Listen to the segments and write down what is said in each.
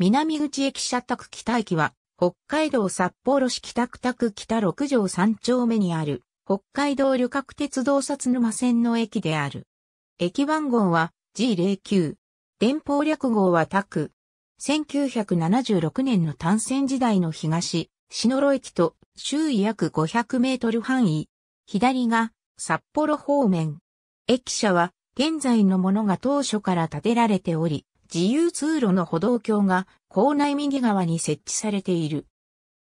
南口駅舎宅北駅は、北海道札幌市北区宅北六条三丁目にある、北海道旅客鉄道札沼線の駅である。駅番号は G09。電報略号は宅。1976年の単線時代の東、篠路駅と周囲約500メートル範囲。左が札幌方面。駅舎は現在のものが当初から建てられており、自由通路の歩道橋が校内右側に設置されている。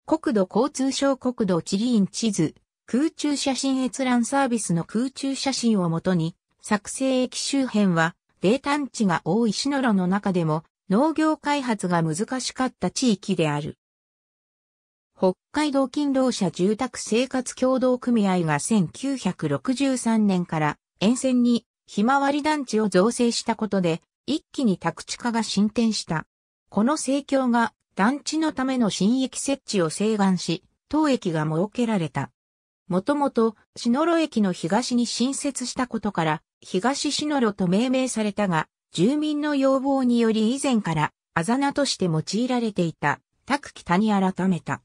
国土交通省国土地理院地図、空中写真閲覧サービスの空中写真をもとに、作成駅周辺は、泥炭地が多いシノの中でも、農業開発が難しかった地域である。北海道勤労者住宅生活協同組合が1963年から沿線にひまわり団地を造成したことで一気に宅地化が進展した。この盛況が団地のための新駅設置を請願し、当駅が設けられた。もともと、篠路駅の東に新設したことから、東篠路と命名されたが、住民の要望により以前から、あざなとして用いられていた、宅北に改めた。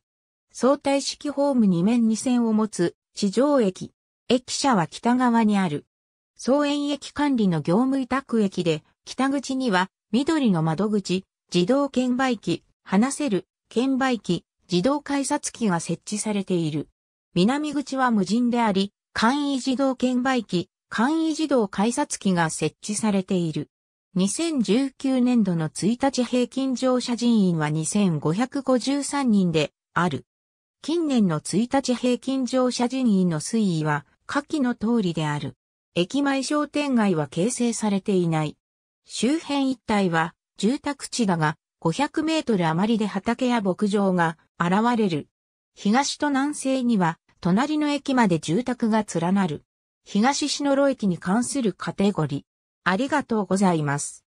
相対式ホーム2面2線を持つ、地上駅。駅舎は北側にある。総園駅管理の業務委託駅で、北口には、緑の窓口、自動券売機、話せる、券売機、自動改札機が設置されている。南口は無人であり、簡易自動券売機、簡易自動改札機が設置されている。2019年度の1日平均乗車人員は2553人である。近年の1日平均乗車人員の推移は下記の通りである。駅前商店街は形成されていない。周辺一帯は住宅地だが、500メートル余りで畑や牧場が現れる。東と南西には、隣の駅まで住宅が連なる。東篠路駅に関するカテゴリー。ありがとうございます。